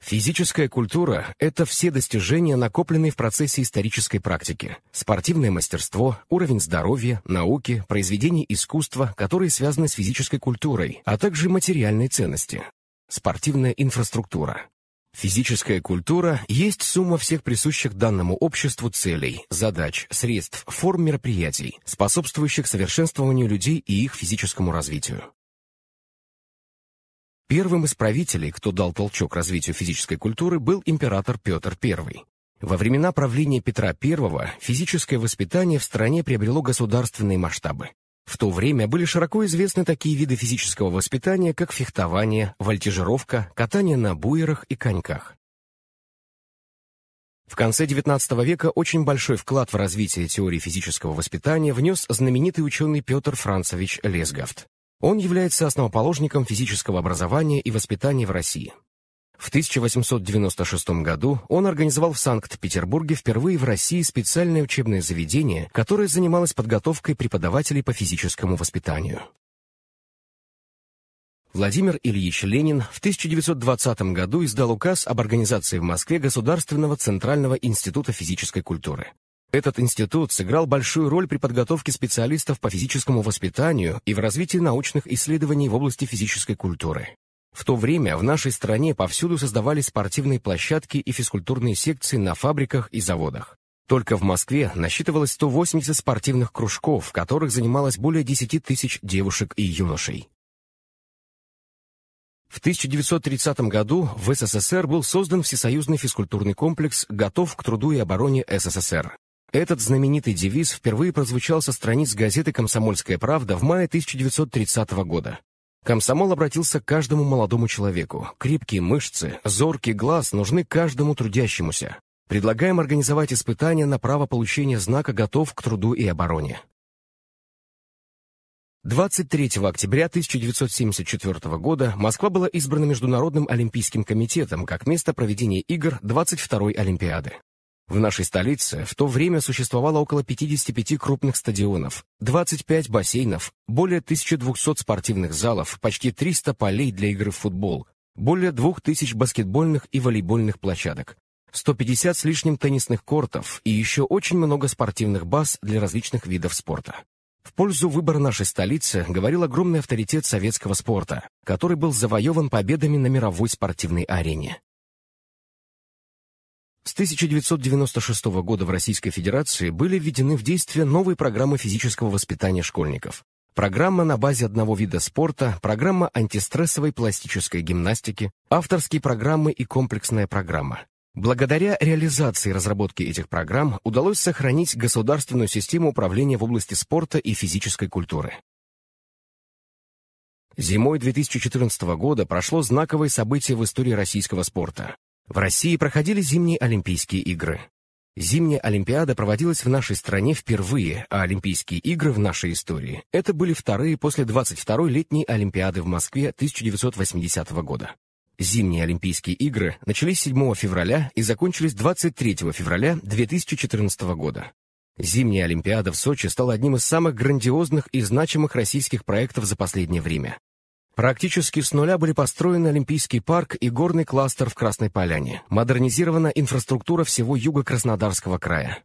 Физическая культура – это все достижения, накопленные в процессе исторической практики. Спортивное мастерство, уровень здоровья, науки, произведения искусства, которые связаны с физической культурой, а также материальные ценности. Спортивная инфраструктура. Физическая культура есть сумма всех присущих данному обществу целей, задач, средств, форм мероприятий, способствующих совершенствованию людей и их физическому развитию. Первым из правителей, кто дал толчок развитию физической культуры, был император Петр I. Во времена правления Петра I физическое воспитание в стране приобрело государственные масштабы. В то время были широко известны такие виды физического воспитания, как фехтование, вольтижировка, катание на буерах и коньках. В конце XIX века очень большой вклад в развитие теории физического воспитания внес знаменитый ученый Петр Францевич Лесгафт. Он является основоположником физического образования и воспитания в России. В 1896 году он организовал в Санкт-Петербурге впервые в России специальное учебное заведение, которое занималось подготовкой преподавателей по физическому воспитанию. Владимир Ильич Ленин в 1920 году издал указ об организации в Москве Государственного Центрального Института физической культуры. Этот институт сыграл большую роль при подготовке специалистов по физическому воспитанию и в развитии научных исследований в области физической культуры. В то время в нашей стране повсюду создавались спортивные площадки и физкультурные секции на фабриках и заводах. Только в Москве насчитывалось 180 спортивных кружков, в которых занималось более 10 тысяч девушек и юношей. В 1930 году в СССР был создан Всесоюзный физкультурный комплекс «Готов к труду и обороне СССР», этот знаменитый девиз впервые прозвучал со страниц газеты «Комсомольская правда» в мае 1930 года. Комсомол обратился к каждому молодому человеку. Крепкие мышцы, зоркий глаз нужны каждому трудящемуся. Предлагаем организовать испытания на право получения знака «Готов к труду и обороне». 23 октября 1974 года Москва была избрана Международным олимпийским комитетом как место проведения игр 22-й Олимпиады. В нашей столице в то время существовало около 55 крупных стадионов, 25 бассейнов, более 1200 спортивных залов, почти 300 полей для игры в футбол, более 2000 баскетбольных и волейбольных площадок, 150 с лишним теннисных кортов и еще очень много спортивных баз для различных видов спорта. В пользу выбора нашей столицы говорил огромный авторитет советского спорта, который был завоеван победами на мировой спортивной арене. С 1996 года в Российской Федерации были введены в действие новые программы физического воспитания школьников. Программа на базе одного вида спорта, программа антистрессовой пластической гимнастики, авторские программы и комплексная программа. Благодаря реализации и разработке этих программ удалось сохранить государственную систему управления в области спорта и физической культуры. Зимой 2014 года прошло знаковое событие в истории российского спорта. В России проходили зимние Олимпийские игры. Зимняя Олимпиада проводилась в нашей стране впервые, а Олимпийские игры в нашей истории – это были вторые после 22-й летней Олимпиады в Москве 1980 года. Зимние Олимпийские игры начались 7 февраля и закончились 23 февраля 2014 года. Зимняя Олимпиада в Сочи стала одним из самых грандиозных и значимых российских проектов за последнее время. Практически с нуля были построены Олимпийский парк и горный кластер в Красной Поляне. Модернизирована инфраструктура всего юга Краснодарского края.